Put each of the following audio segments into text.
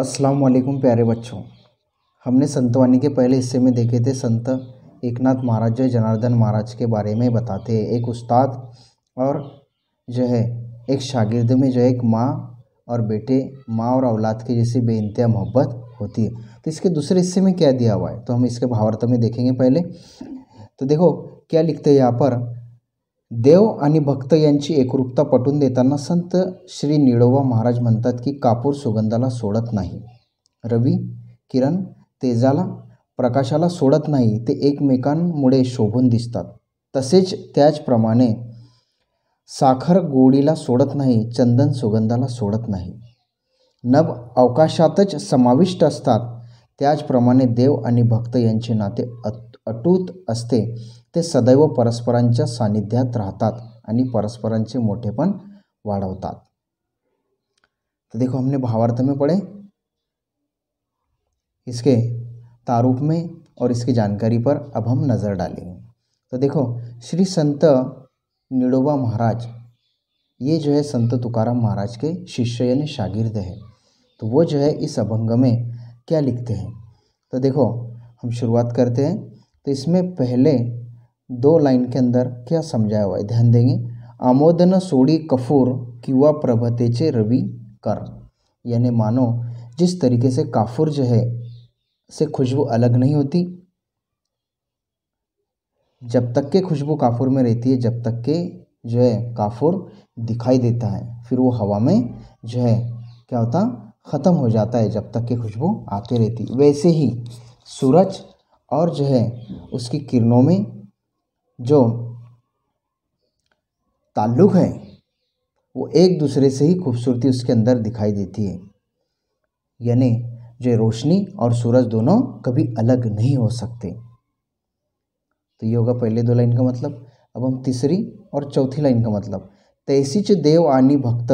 अस्सलाम वालेकुम प्यारे बच्चों हमने संतवाणी के पहले हिस्से में देखे थे संत एकनाथ महाराज जो जनार्दन महाराज के बारे में बताते हैं एक उस्ताद और जो है एक शागिर्द में जो है एक माँ और बेटे माँ और औलाद के जैसी बेइंतहा मोहब्बत होती है तो इसके दूसरे हिस्से में क्या दिया हुआ है तो हम इसके भावार्थ में देखेंगे पहले तो देखो क्या लिखते हैं यहाँ पर देव आणि भक्त यांची एकरूपता पटून देताना संत श्री निळोबा महाराज म्हणतात की कापूर सुगंधाला सोडत नाही रवी किरण तेजाला प्रकाशाला सोडत नाही ते एकमेकांमुळे शोभून दिसतात तसेच त्याचप्रमाणे साखर गोडीला सोडत नाही चंदन सुगंधाला सोडत नाही नव अवकाशातच समाविष्ट असतात त्याचप्रमाणे देव आणि भक्त यांचे नाते अत अटूट असते ते सदैव परस्परांच्या सानिध्यात राहतात आणि परस्परांचे मोठेपण वाढवतात तो देखो हमने भावार्थ में पढ़े इसके तारूप में और इसकी जानकारी पर अब हम नज़र डालेंगे तो देखो श्री संत निडोबा महाराज ये जो है संत तुकाराम महाराज के शिष्य यानी शागिर्द है तो वो जो है इस अभंग में क्या लिखते हैं तो देखो हम शुरुआत करते हैं तो इसमें पहले दो लाइन के अंदर क्या समझाया हुआ है ध्यान देंगे आमोदन सोड़ी कफूर प्रभते चे रवि कर यानी मानो जिस तरीके से काफूर जो है से खुशबू अलग नहीं होती जब तक के खुशबू काफूर में रहती है जब तक के जो है काफूर दिखाई देता है फिर वो हवा में जो है क्या होता ख़त्म हो जाता है जब तक के खुशबू आती रहती वैसे ही सूरज और जो है उसकी किरणों में जो ताल्लुक़ है वो एक दूसरे से ही खूबसूरती उसके अंदर दिखाई देती है यानी जो रोशनी और सूरज दोनों कभी अलग नहीं हो सकते तो ये होगा पहले दो लाइन का मतलब अब हम तीसरी और चौथी लाइन का मतलब तैसीच देव आनी भक्त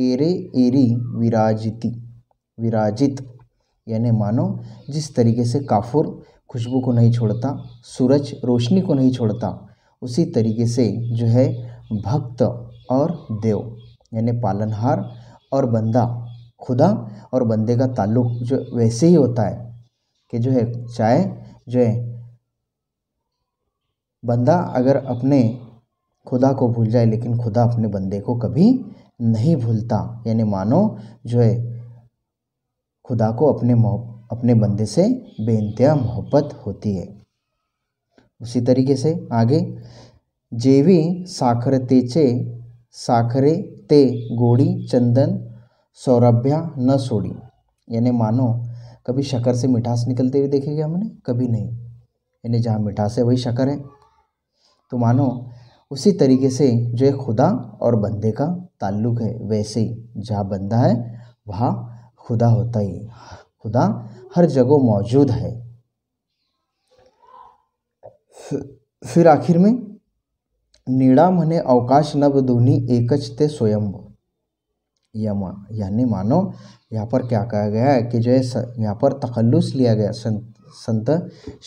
एरे एरी विराजिती विराजित यानी मानो जिस तरीके से काफुर खुशबू को नहीं छोड़ता सूरज रोशनी को नहीं छोड़ता उसी तरीके से जो है भक्त और देव यानी पालनहार और बंदा खुदा और बंदे का ताल्लुक जो वैसे ही होता है कि जो है चाहे जो है बंदा अगर अपने खुदा को भूल जाए लेकिन खुदा अपने बंदे को कभी नहीं भूलता यानी मानो जो है खुदा को अपने अपने बंदे से बेइंतहा मोहब्बत होती है उसी तरीके से आगे जेवी साखर तेचे साखरे ते गोड़ी चंदन सौरभ्या न सोड़ी यानी मानो कभी शकर से मिठास निकलते हुए देखेगा हमने कभी नहीं यानी जहाँ मिठास है वही शकर है तो मानो उसी तरीके से जो है खुदा और बंदे का ताल्लुक है वैसे ही जहाँ बंदा है वहाँ खुदा होता ही खुदा हर जगह मौजूद है फिर आखिर में नीड़ा मने अवकाश नव दूनी एकच थे स्वयं यानी मानो यहाँ पर क्या कहा गया है कि जो है यहाँ पर तखल्लुस लिया गया संत संत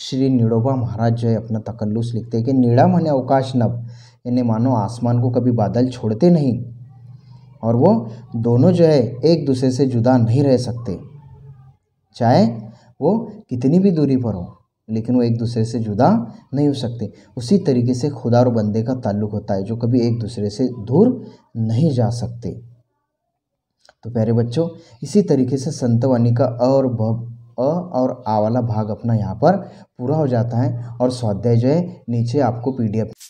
श्री निड़ोबा महाराज जो है अपना तकल्लुस लिखते हैं कि नीड़ा मने अवकाश नव यानी मानो आसमान को कभी बादल छोड़ते नहीं और वो दोनों जो है एक दूसरे से जुदा नहीं रह सकते चाहे वो कितनी भी दूरी पर हो लेकिन वो एक दूसरे से जुदा नहीं हो सकते उसी तरीके से खुदा और बंदे का ताल्लुक होता है जो कभी एक दूसरे से दूर नहीं जा सकते तो प्यारे बच्चों इसी तरीके से संतवाणी का और भव अ और आ वाला भाग अपना यहाँ पर पूरा हो जाता है और स्वाध्याय जो है नीचे आपको पीडीएफ